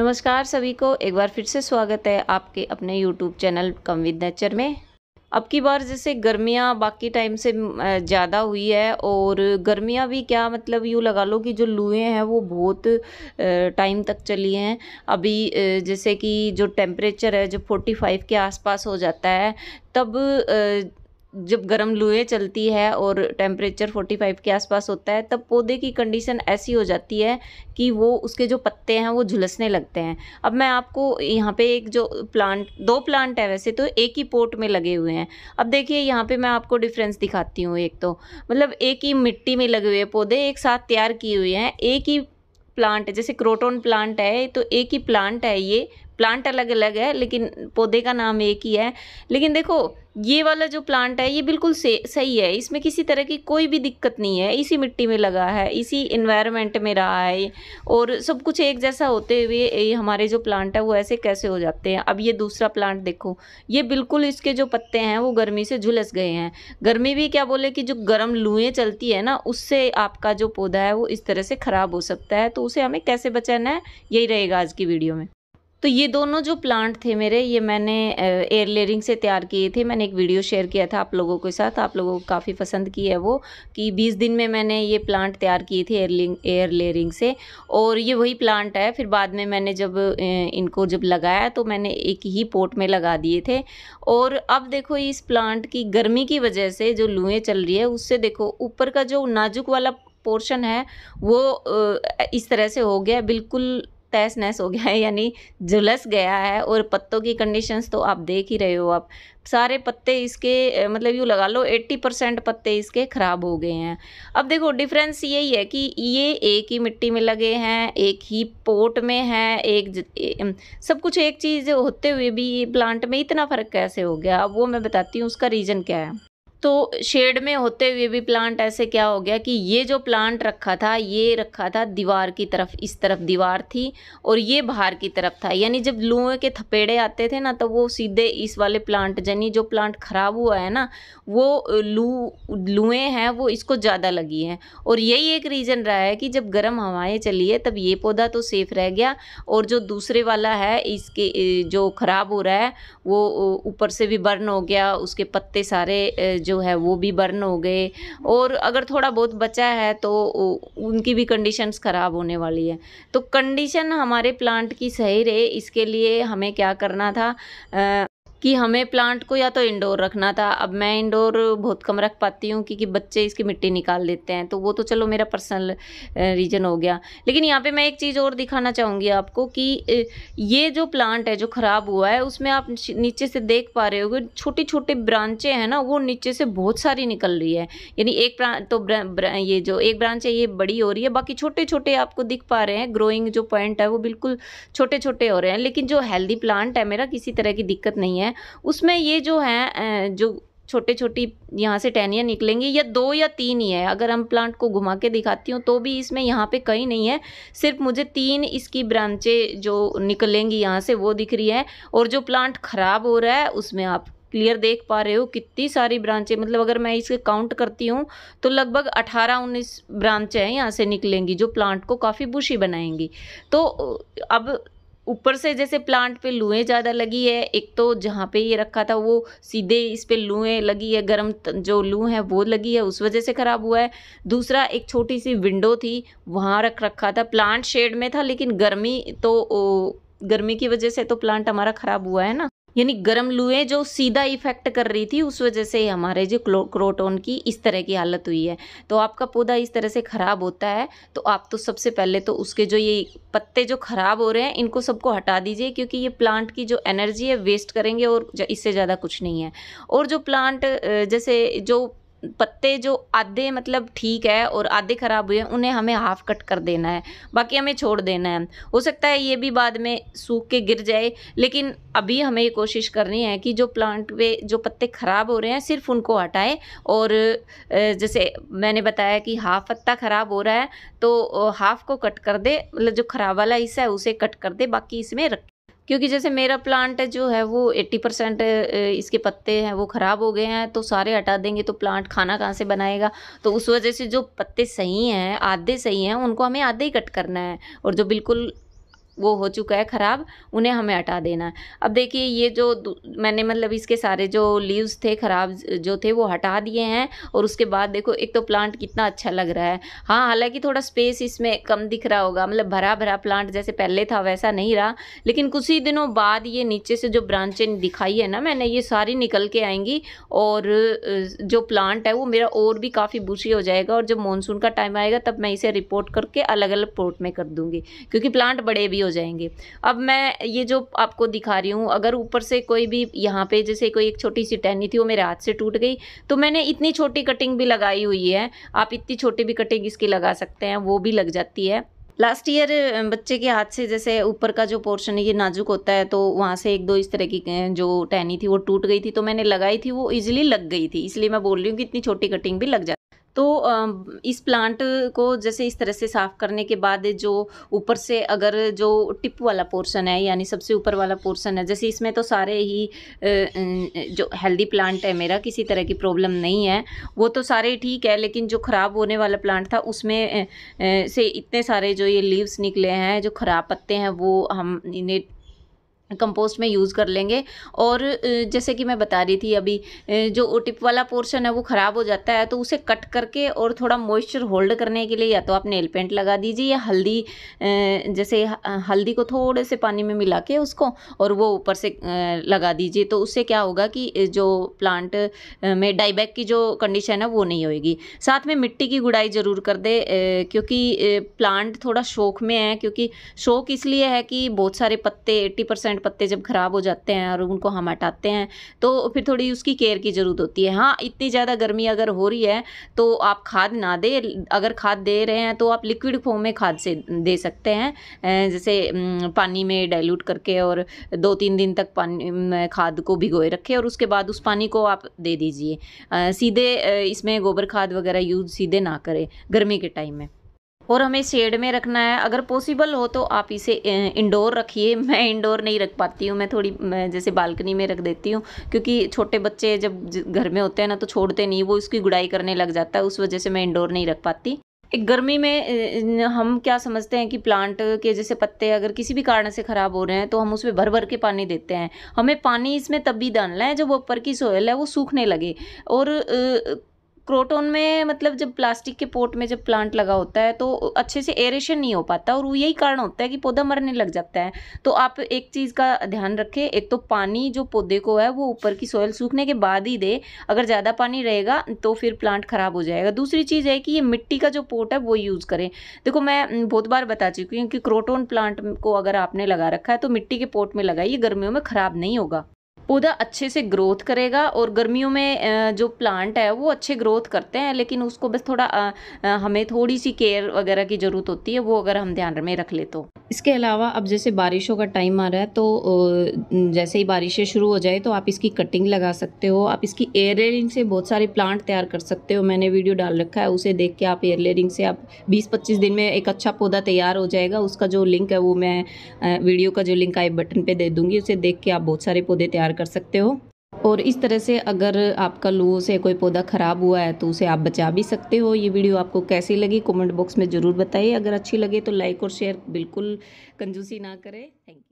नमस्कार सभी को एक बार फिर से स्वागत है आपके अपने YouTube channel come with nature में अब की बार जैसे गर्मियाँ बाकी टाइम से ज़्यादा हुई है और गर्मियाँ भी क्या मतलब यूँ लगा लो कि जो लुएँ हैं वो बहुत टाइम तक चली हैं अभी जैसे कि जो टेम्परेचर है जो 45 के आसपास हो जाता है तब जब गर्म लुए चलती है और टेम्परेचर 45 के आसपास होता है तब पौधे की कंडीशन ऐसी हो जाती है कि वो उसके जो पत्ते हैं वो झुलसने लगते हैं अब मैं आपको यहाँ पे एक जो प्लांट दो प्लांट है वैसे तो एक ही पोट में लगे हुए हैं अब देखिए यहाँ पे मैं आपको डिफरेंस दिखाती हूँ एक तो मतलब एक ही मिट्टी में लगे हुए पौधे एक साथ तैयार किए हुए हैं एक ही प्लांट है जैसे क्रोटोन प्लांट है तो एक ही प्लांट है ये प्लांट अलग अलग है लेकिन पौधे का नाम एक ही है लेकिन देखो ये वाला जो प्लांट है ये बिल्कुल सही है इसमें किसी तरह की कोई भी दिक्कत नहीं है इसी मिट्टी में लगा है इसी इन्वायरमेंट में रहा है और सब कुछ एक जैसा होते हुए हमारे जो प्लांट है वो ऐसे कैसे हो जाते हैं अब ये दूसरा प्लांट देखो ये बिल्कुल इसके जो पत्ते हैं वो गर्मी से झुलस गए हैं गर्मी भी क्या बोले कि जो गर्म लुएँ चलती है ना उससे आपका जो पौधा है वो इस तरह से ख़राब हो सकता है तो उसे हमें कैसे बचाना है यही रहेगा आज की वीडियो में तो ये दोनों जो प्लांट थे मेरे ये मैंने एयर लेयरिंग से तैयार किए थे मैंने एक वीडियो शेयर किया था आप लोगों के साथ आप लोगों को काफ़ी पसंद की है वो कि 20 दिन में मैंने ये प्लांट तैयार किए थे एयरलिंग एयर लेयरिंग से और ये वही प्लांट है फिर बाद में मैंने जब इनको जब लगाया तो मैंने एक ही पोट में लगा दिए थे और अब देखो इस प्लांट की गर्मी की वजह से जो लुएँ चल रही है उससे देखो ऊपर का जो नाजुक वाला पोर्शन है वो इस तरह से हो गया बिल्कुल तहस नहस हो गया है यानी झुलस गया है और पत्तों की कंडीशंस तो आप देख ही रहे हो आप सारे पत्ते इसके मतलब यूँ लगा लो 80 परसेंट पत्ते इसके ख़राब हो गए हैं अब देखो डिफरेंस यही है कि ये एक ही मिट्टी में लगे हैं एक ही पोट में है एक सब कुछ एक चीज़ होते हुए भी प्लांट में इतना फ़र्क कैसे हो गया अब वो मैं बताती हूँ उसका रीज़न क्या है तो शेड में होते हुए भी प्लांट ऐसे क्या हो गया कि ये जो प्लांट रखा था ये रखा था दीवार की तरफ इस तरफ दीवार थी और ये बाहर की तरफ था यानी जब लुएँ के थपेड़े आते थे ना तो वो सीधे इस वाले प्लांट यानी जो प्लांट ख़राब हुआ है ना वो लू लुएँ हैं वो इसको ज़्यादा लगी हैं और यही एक रीज़न रहा है कि जब गर्म हवाएँ चली है तब ये पौधा तो सेफ़ रह गया और जो दूसरे वाला है इसके जो ख़राब हो रहा है वो ऊपर से भी बर्न हो गया उसके पत्ते सारे जो जो है वो भी बर्न हो गए और अगर थोड़ा बहुत बचा है तो उनकी भी कंडीशंस ख़राब होने वाली है तो कंडीशन हमारे प्लांट की सही रहे इसके लिए हमें क्या करना था कि हमें प्लांट को या तो इंडोर रखना था अब मैं इंडोर बहुत कम रख पाती हूँ क्योंकि बच्चे इसकी मिट्टी निकाल देते हैं तो वो तो चलो मेरा पर्सनल रीजन हो गया लेकिन यहाँ पे मैं एक चीज़ और दिखाना चाहूँगी आपको कि ये जो प्लांट है जो ख़राब हुआ है उसमें आप नीचे से देख पा रहे हो छोटी छोटी ब्रांचें हैं ना वो नीचे से बहुत सारी निकल रही है यानी एक तो ये जो एक ब्रांच है ये बड़ी हो रही है बाकी छोटे छोटे आपको दिख पा रहे हैं ग्रोइंग जो पॉइंट है वो बिल्कुल छोटे छोटे हो रहे हैं लेकिन जो हेल्दी प्लांट है मेरा किसी तरह की दिक्कत नहीं है हैं उसमें ये जो है जो छोटे छोटी यहाँ से टहनियाँ निकलेंगी या दो या तीन ही है अगर हम प्लांट को घुमा के दिखाती हूँ तो भी इसमें यहाँ पे कहीं नहीं है सिर्फ मुझे तीन इसकी ब्रांचें जो निकलेंगी यहाँ से वो दिख रही है और जो प्लांट ख़राब हो रहा है उसमें आप क्लियर देख पा रहे हो कितनी सारी ब्रांचें मतलब अगर मैं इसे काउंट करती हूँ तो लगभग 18 19 ब्रांचें यहाँ से निकलेंगी जो प्लांट को काफ़ी बुशी बनाएंगी तो अब ऊपर से जैसे प्लांट पे लुएँ ज़्यादा लगी है एक तो जहाँ पे ये रखा था वो सीधे इस पर लुएँ लगी है गर्म जो लू है वो लगी है उस वजह से ख़राब हुआ है दूसरा एक छोटी सी विंडो थी वहाँ रख रखा था प्लांट शेड में था लेकिन गर्मी तो गर्मी की वजह से तो प्लांट हमारा ख़राब हुआ है ना यानी गर्म लू जो सीधा इफेक्ट कर रही थी उस वजह से हमारे जो क्रोटोन की इस तरह की हालत हुई है तो आपका पौधा इस तरह से ख़राब होता है तो आप तो सबसे पहले तो उसके जो ये पत्ते जो ख़राब हो रहे हैं इनको सबको हटा दीजिए क्योंकि ये प्लांट की जो एनर्जी है वेस्ट करेंगे और इससे ज़्यादा कुछ नहीं है और जो प्लांट जैसे जो पत्ते जो आधे मतलब ठीक है और आधे ख़राब हुए हैं उन्हें हमें हाफ़ कट कर देना है बाकी हमें छोड़ देना है हो सकता है ये भी बाद में सूख के गिर जाए लेकिन अभी हमें ये कोशिश करनी है कि जो प्लांट पे जो पत्ते ख़राब हो रहे हैं सिर्फ उनको हटाएं और जैसे मैंने बताया कि हाफ पत्ता ख़राब हो रहा है तो हाफ को कट कर दे मतलब जो ख़राब वाला हिस्सा है उसे कट कर दे बाकी इसमें रख क्योंकि जैसे मेरा प्लांट जो है वो एट्टी परसेंट इसके पत्ते हैं वो ख़राब हो गए हैं तो सारे हटा देंगे तो प्लांट खाना कहाँ से बनाएगा तो उस वजह से जो पत्ते सही हैं आधे सही हैं उनको हमें आधे ही कट करना है और जो बिल्कुल वो हो चुका है ख़राब उन्हें हमें हटा देना है अब देखिए ये जो मैंने मतलब इसके सारे जो लीव्स थे ख़राब जो थे वो हटा दिए हैं और उसके बाद देखो एक तो प्लांट कितना अच्छा लग रहा है हाँ हालांकि थोड़ा स्पेस इसमें कम दिख रहा होगा मतलब भरा भरा प्लांट जैसे पहले था वैसा नहीं रहा लेकिन कुछ ही दिनों बाद ये नीचे से जो ब्रांचें दिखाई है ना मैंने ये सारी निकल के आएंगी और जो प्लांट है वो मेरा और भी काफ़ी बुशी हो जाएगा और जब मानसून का टाइम आएगा तब मैं इसे रिपोर्ट करके अलग अलग पोर्ट में कर दूँगी क्योंकि प्लांट बड़े भी हो जाएंगे अब मैं ये जो आपको दिखा रही हूँ अगर ऊपर से कोई भी यहाँ पे जैसे कोई एक छोटी सी टहनी थी वो मेरे हाथ से टूट गई तो मैंने इतनी छोटी कटिंग भी लगाई हुई है आप इतनी छोटी भी कटिंग इसकी लगा सकते हैं वो भी लग जाती है लास्ट ईयर बच्चे के हाथ से जैसे ऊपर का जो पोर्शन है ये नाजुक होता है तो वहाँ से एक दो इस तरह की जो टहनी थी वो टूट गई थी तो मैंने लगाई थी वो इजिली लग गई थी इसलिए मैं बोल रही हूँ कि इतनी छोटी कटिंग भी लग जाती तो इस प्लांट को जैसे इस तरह से साफ़ करने के बाद जो ऊपर से अगर जो टिप वाला पोर्शन है यानी सबसे ऊपर वाला पोर्शन है जैसे इसमें तो सारे ही जो हेल्दी प्लांट है मेरा किसी तरह की प्रॉब्लम नहीं है वो तो सारे ठीक है लेकिन जो ख़राब होने वाला प्लांट था उसमें से इतने सारे जो ये लीव्स निकले हैं जो ख़राब पत्ते हैं वो हम इन्हें कंपोस्ट में यूज़ कर लेंगे और जैसे कि मैं बता रही थी अभी जो टिप वाला पोर्शन है वो ख़राब हो जाता है तो उसे कट करके और थोड़ा मॉइस्चर होल्ड करने के लिए या तो आप नेल पेंट लगा दीजिए या हल्दी जैसे हल्दी को थोड़े से पानी में मिला के उसको और वो ऊपर से लगा दीजिए तो उससे क्या होगा कि जो प्लांट में डाईबैक की जो कंडीशन है वो नहीं होगी साथ में मिट्टी की गुड़ाई ज़रूर कर दे क्योंकि प्लांट थोड़ा शौक में है क्योंकि शौक इसलिए है कि बहुत सारे पत्ते एट्टी परसेंट पत्ते जब ख़राब हो जाते हैं और उनको हम हटाते हैं तो फिर थोड़ी उसकी केयर की ज़रूरत होती है हाँ इतनी ज़्यादा गर्मी अगर हो रही है तो आप खाद ना दे अगर खाद दे रहे हैं तो आप लिक्विड फॉर्म में खाद से दे सकते हैं जैसे पानी में डाइल्यूट करके और दो तीन दिन तक पानी खाद को भिगोए रखें और उसके बाद उस पानी को आप दे दीजिए सीधे इसमें गोबर खाद वगैरह यूज सीधे ना करें गर्मी के टाइम में और हमें शेड में रखना है अगर पॉसिबल हो तो आप इसे इंडोर रखिए मैं इंडोर नहीं रख पाती हूँ मैं थोड़ी मैं जैसे बालकनी में रख देती हूँ क्योंकि छोटे बच्चे जब घर में होते हैं ना तो छोड़ते नहीं वो इसकी गुड़ाई करने लग जाता है उस वजह से मैं इंडोर नहीं रख पाती एक गर्मी में हम क्या समझते हैं कि प्लांट के जैसे पत्ते अगर किसी भी कारण से ख़राब हो रहे हैं तो हम उसमें भर भर के पानी देते हैं हमें पानी इसमें तब भी डालना है जब ऊपर की सोयल है वो सूखने लगे और क्रोटोन में मतलब जब प्लास्टिक के पोट में जब प्लांट लगा होता है तो अच्छे से एरेशन नहीं हो पाता और वो यही कारण होता है कि पौधा मरने लग जाता है तो आप एक चीज़ का ध्यान रखें एक तो पानी जो पौधे को है वो ऊपर की सॉयल सूखने के बाद ही दे अगर ज़्यादा पानी रहेगा तो फिर प्लांट ख़राब हो जाएगा दूसरी चीज़ है कि ये मिट्टी का जो पोट है वो यूज़ करें देखो मैं बहुत बार बता चुकी हूँ कि क्रोटोन प्लांट को अगर आपने लगा रखा है तो मिट्टी के पोट में लगाइए गर्मियों में ख़राब नहीं होगा पौधा अच्छे से ग्रोथ करेगा और गर्मियों में जो प्लांट है वो अच्छे ग्रोथ करते हैं लेकिन उसको बस थोड़ा हमें थोड़ी सी केयर वगैरह की ज़रूरत होती है वो अगर हम ध्यान में रख ले तो इसके अलावा अब जैसे बारिशों का टाइम आ रहा है तो जैसे ही बारिशें शुरू हो जाए तो आप इसकी कटिंग लगा सकते हो आप इसकी एयर लेयरिंग से बहुत सारे प्लांट तैयार कर सकते हो मैंने वीडियो डाल रखा है उसे देख के आप एयर लेयरिंग से आप 20-25 दिन में एक अच्छा पौधा तैयार हो जाएगा उसका जो लिंक है वो मैं वीडियो का जो लिंक आई बटन पर दे दूँगी उसे देख के आप बहुत सारे पौधे तैयार कर सकते हो और इस तरह से अगर आपका लू से कोई पौधा ख़राब हुआ है तो उसे आप बचा भी सकते हो ये वीडियो आपको कैसी लगी कमेंट बॉक्स में ज़रूर बताइए अगर अच्छी लगे तो लाइक और शेयर बिल्कुल कंजूसी ना करें थैंक यू